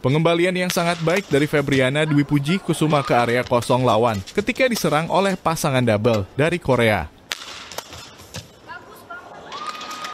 Pengembalian yang sangat baik dari Febriana Dwi Puji Kusuma ke area kosong lawan ketika diserang oleh pasangan double dari Korea.